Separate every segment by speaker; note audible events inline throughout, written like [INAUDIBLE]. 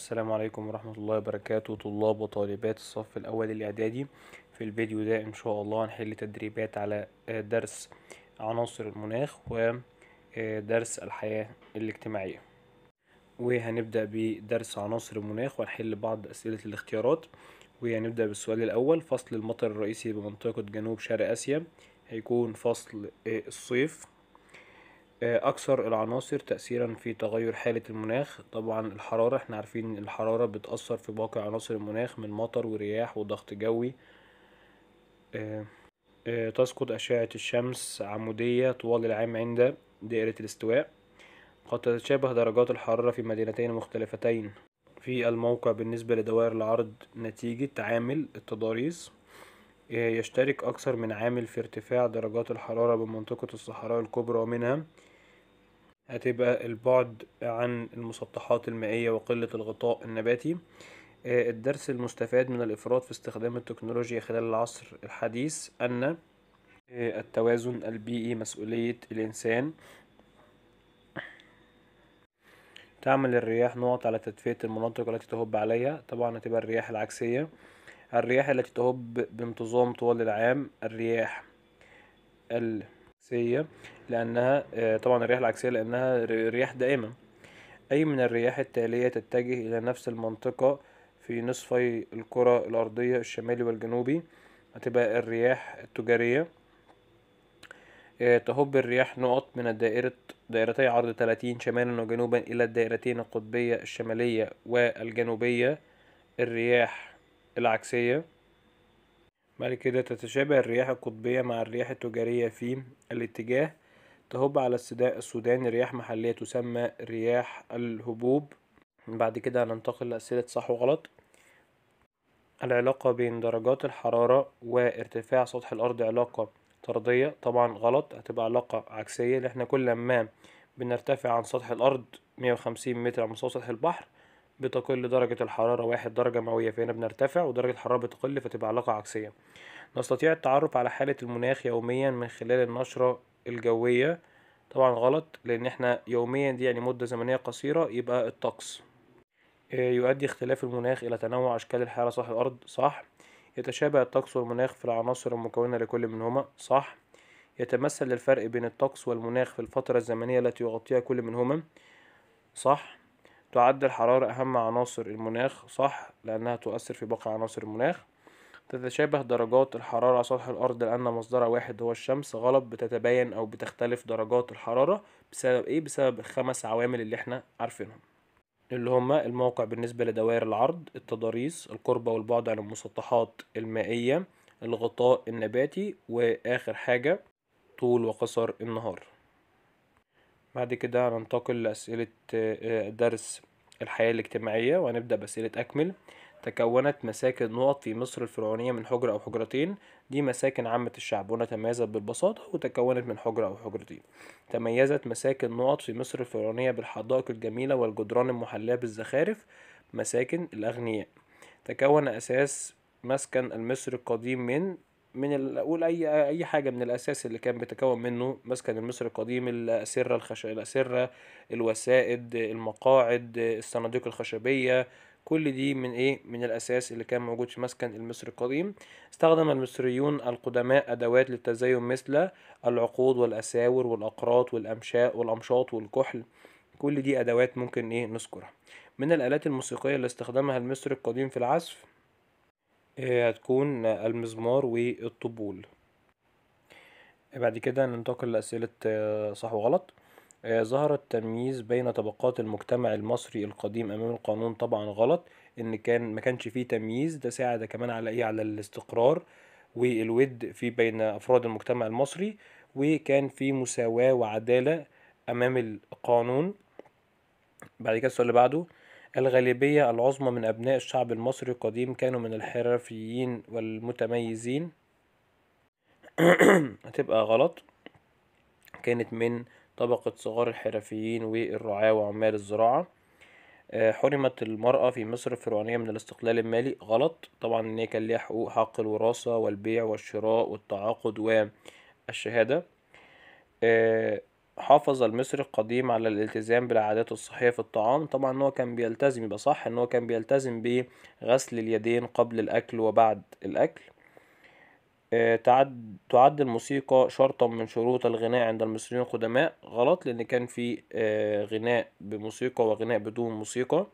Speaker 1: السلام عليكم ورحمة الله وبركاته طلاب وطالبات الصف الأول الإعدادي في الفيديو ده إن شاء الله هنحل تدريبات على آه، درس عناصر المناخ ودرس آه، الحياة الاجتماعية وهنبدأ بدرس عناصر المناخ وهنحل بعض أسئلة الاختيارات وهنبدأ بالسؤال الأول فصل المطر الرئيسي بمنطقة جنوب شرق آسيا هيكون فصل آه، الصيف أكثر العناصر تأثيرا في تغير حالة المناخ طبعا الحرارة احنا عارفين ان الحرارة بتأثر في باقي عناصر المناخ من مطر ورياح وضغط جوي آه، آه، تسقط أشعة الشمس عمودية طوال العام عند دائرة الاستواء قد تتشابه درجات الحرارة في مدينتين مختلفتين في الموقع بالنسبة لدوائر العرض نتيجة عامل التضاريس آه، يشترك أكثر من عامل في ارتفاع درجات الحرارة بمنطقة الصحراء الكبرى ومنها هتبقى البعد عن المسطحات المائية وقلة الغطاء النباتي آه، الدرس المستفاد من الإفراط في استخدام التكنولوجيا خلال العصر الحديث أن آه، التوازن البيئي مسؤولية الإنسان تعمل الرياح نقط على تدفئة المناطق التي تهب عليها طبعا هتبقى الرياح العكسية الرياح التي تهب بانتظام طوال العام الرياح ال العكسية لأنها آه، طبعا الرياح العكسية لأنها رياح دائمة أي من الرياح التالية تتجه إلى نفس المنطقة في نصفي الكرة الأرضية الشمالي والجنوبي هتبقى الرياح التجارية آه، تهب الرياح نقط من الدائرة دائرتي عرض 30 شمالا وجنوبا إلى الدائرتين القطبية الشمالية والجنوبية الرياح العكسية بعد كده تتشابه الرياح القطبية مع الرياح التجارية في الاتجاه تهب على السودان رياح محلية تسمى رياح الهبوب بعد كده هننتقل لأسئلة صح وغلط العلاقة بين درجات الحرارة وارتفاع سطح الأرض علاقة طردية طبعا غلط هتبقى علاقة عكسية لأن احنا كل ما بنرتفع عن سطح الأرض 150 متر عن مستوى سطح البحر بتقل درجة الحرارة واحد درجة مئوية فهنا بنرتفع ودرجة الحرارة بتقل فتبقى علاقة عكسية نستطيع التعرف على حالة المناخ يوميا من خلال النشرة الجوية طبعا غلط لأن احنا يوميا دي يعني مدة زمنية قصيرة يبقى الطقس آه، يؤدي اختلاف المناخ إلى تنوع أشكال الحالة صح الأرض صح يتشابه الطقس والمناخ في العناصر المكونة لكل منهما صح يتمثل الفرق بين الطقس والمناخ في الفترة الزمنية التي يغطيها كل منهما صح تعد الحرارة أهم عناصر المناخ صح لأنها تؤثر في باقي عناصر المناخ تتشابه درجات الحرارة على سطح الأرض لأن مصدرها واحد هو الشمس غلط بتتباين أو بتختلف درجات الحرارة بسبب إيه؟ بسبب الخمس عوامل اللي إحنا عارفينهم اللي هما الموقع بالنسبة لدوائر العرض التضاريس القربة والبعد عن المسطحات المائية الغطاء النباتي وآخر حاجة طول وقصر النهار بعد كده هننتقل لأسئلة آه، آه، درس الحياة الاجتماعية وهنبدأ بأسئلة أكمل تكونت مساكن نقط في مصر الفرعونية من حجرة أو حجرتين دي مساكن عامة الشعب هنا تميزت بالبساطة وتكونت من حجرة أو حجرتين تميزت مساكن نقط في مصر الفرعونية بالحدائق الجميلة والجدران المحلاة بالزخارف مساكن الأغنياء تكون أساس مسكن المصري القديم من من اقول اي اي حاجه من الاساس اللي كان بيتكون منه مسكن المصري القديم الاسره الخش... الاسره الوسائد المقاعد الصناديق الخشبيه كل دي من ايه من الاساس اللي كان موجود في مسكن المصري القديم استخدم المصريون القدماء ادوات للتزين مثل العقود والاساور والاقراط والامشاء والامشاط والكحل كل دي ادوات ممكن ايه نذكرها من الالات الموسيقيه اللي استخدمها المصري القديم في العزف هتكون المزمار والطبول بعد كده ننتقل لأسئلة آه، صح وغلط آه، ظهر التمييز بين طبقات المجتمع المصري القديم أمام القانون طبعا غلط إن كان ما كانش فيه تمييز ده ساعد كمان على إيه على الاستقرار والود في بين أفراد المجتمع المصري وكان في مساواة وعدالة أمام القانون بعد كده السؤال اللي بعده الغالبية العظمى من أبناء الشعب المصري القديم كانوا من الحرفيين والمتميزين [CLEARS THROAT] هتبقى غلط كانت من طبقة صغار الحرفيين والرعاة وعمال الزراعة آه، حرمت المرأة في مصر الفرعونية من الاستقلال المالي غلط طبعا ان هي كان ليها حقوق حق الوراثة والبيع والشراء والتعاقد والشهادة آه، حافظ المصري القديم على الالتزام بالعادات الصحية في الطعام طبعا هو كان بيلتزم يبقى صح ان هو كان بيلتزم بغسل اليدين قبل الاكل وبعد الاكل آه، تعد تعد الموسيقى شرطا من شروط الغناء عند المصريين القدماء غلط لان كان في آه، غناء بموسيقى وغناء بدون موسيقى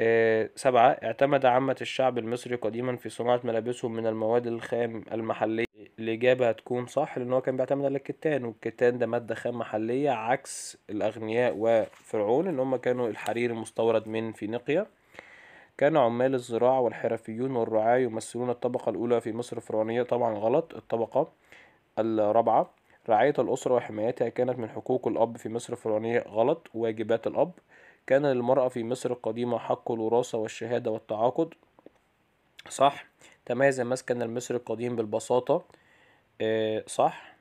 Speaker 1: آه، سبعة اعتمد عامة الشعب المصري قديما في صناعة ملابسهم من المواد الخام المحلية الإجابة هتكون صح لأن هو كان بيعتمد على الكتان والكتان ده مادة خام محلية عكس الأغنياء وفرعون إن هما كانوا الحرير المستورد من فينيقيا كان عمال الزراعة والحرفيون والرعاة يمثلون الطبقة الأولى في مصر الفرعونية طبعا غلط الطبقة الرابعة رعاية الأسرة وحمايتها كانت من حقوق الأب في مصر الفرعونية غلط واجبات الأب كان للمرأة في مصر القديمة حق الوراثة والشهادة والتعاقد صح تميز المسكن المصري القديم بالبساطة آه صح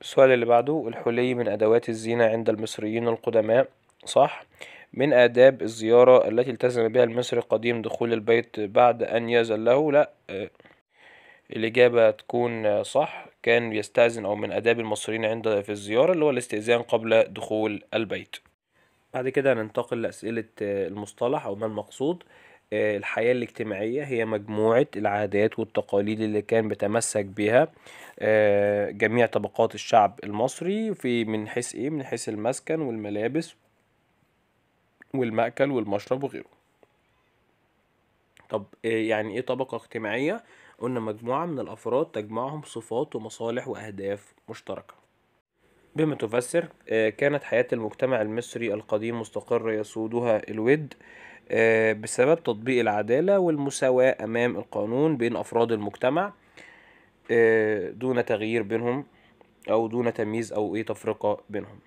Speaker 1: السؤال اللي بعده الحلي من أدوات الزينة عند المصريين القدماء صح من آداب الزيارة التي التزم بها المصري القديم دخول البيت بعد أن يزل له لا آه الإجابة تكون صح كان يستأذن أو من آداب المصريين عند في الزيارة اللي هو الاستئذان قبل دخول البيت بعد كده هننتقل لأسئلة آه، المصطلح أو ما المقصود آه، الحياة الاجتماعية هي مجموعة العادات والتقاليد اللي كان بيتمسك بها آه، جميع طبقات الشعب المصري في من حيث ايه من حيث المسكن والملابس والمأكل والمشرب وغيره طب آه، يعني ايه طبقة اجتماعية قلنا مجموعة من الأفراد تجمعهم صفات ومصالح وأهداف مشتركة بما تفسر كانت حياة المجتمع المصري القديم مستقرة يسودها الود آه، بسبب تطبيق العدالة والمساواة أمام القانون بين أفراد المجتمع آه، دون تغيير بينهم أو دون تمييز أو أي تفرقة بينهم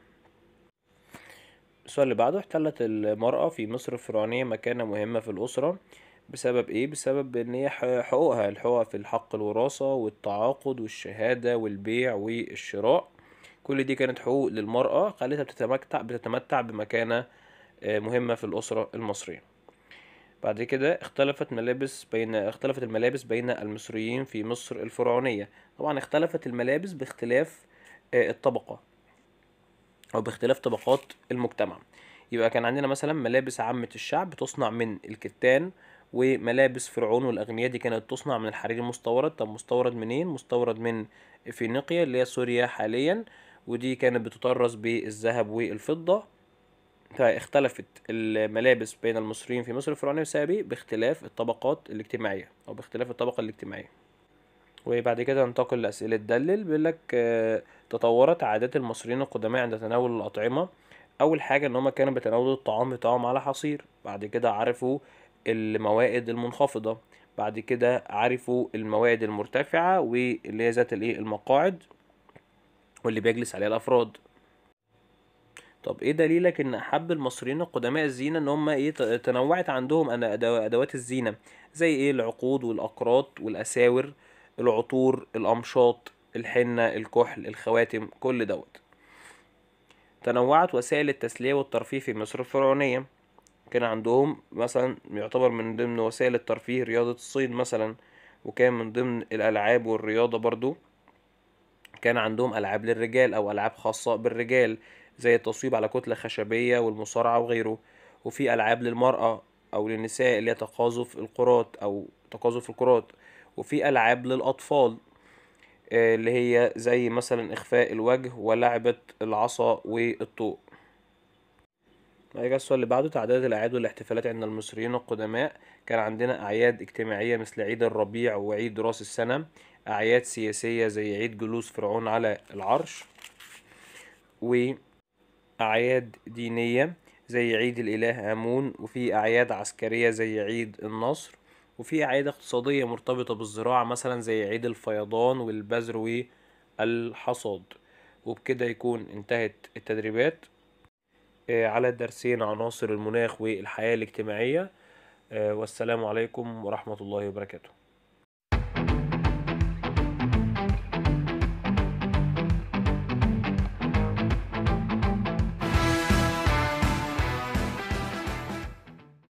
Speaker 1: السؤال اللي بعده احتلت المرأة في مصر الفرعونية مكانة مهمة في الأسرة بسبب ايه بسبب ان هي حقوقها الحقوق في الحق الوراثة والتعاقد والشهادة والبيع والشراء كل دي كانت حقوق للمرأة خلتها بتتمتع بتتمتع بمكانة آه، مهمة في الأسرة المصرية بعد كده اختلفت ملابس بين اختلفت الملابس بين المصريين في مصر الفرعونية طبعا اختلفت الملابس باختلاف آه، الطبقة أو باختلاف طبقات المجتمع يبقى كان عندنا مثلا ملابس عامة الشعب تصنع من الكتان وملابس فرعون والأغنياء دي كانت تصنع من الحرير المستورد طب مستورد منين؟ مستورد من فينيقيا اللي هي سوريا حاليا ودي كانت بتطرز بالذهب والفضة اختلفت الملابس بين المصريين في مصر الفرعونية بسبب باختلاف الطبقات الاجتماعية أو باختلاف الطبقة الاجتماعية وبعد كده ننتقل لأسئلة دلل بيقولك آه، تطورت عادات المصريين القدماء عند تناول الأطعمة أول حاجة إن هما كانوا بيتناولوا الطعام بتاعهم على حصير بعد كده عرفوا الموائد المنخفضة بعد كده عرفوا الموائد المرتفعة واللي هي ذات الايه المقاعد واللي بيجلس عليها الأفراد طب ايه دليلك ان احب المصريين القدماء الزينه ان هم ايه تنوعت عندهم انا ادوات الزينه زي ايه العقود والاقراط والاساور العطور الامشاط الحنه الكحل الخواتم كل دوت تنوعت وسائل التسليه والترفيه في مصر الفرعونيه كان عندهم مثلا يعتبر من ضمن وسائل الترفيه رياضه الصيد مثلا وكان من ضمن الالعاب والرياضه برضو كان عندهم العاب للرجال او العاب خاصه بالرجال زي التصويب على كتلة خشبية والمصارعة وغيره وفي ألعاب للمرأة أو للنساء اللي هي تقاذف الكرات أو تقاذف الكرات وفي ألعاب للأطفال آه، اللي هي زي مثلا إخفاء الوجه ولعبة العصا والطوق السؤال اللي بعده تعداد الأعياد والاحتفالات عند المصريين القدماء كان عندنا أعياد اجتماعية مثل عيد الربيع وعيد رأس السنة أعياد سياسية زي عيد جلوس فرعون على العرش و أعياد دينية زي عيد الإله آمون وفي أعياد عسكرية زي عيد النصر وفي أعياد اقتصادية مرتبطة بالزراعة مثلا زي عيد الفيضان والبذر والحصاد وبكده يكون انتهت التدريبات آه، على درسين عناصر المناخ والحياة الاجتماعية آه، والسلام عليكم ورحمة الله وبركاته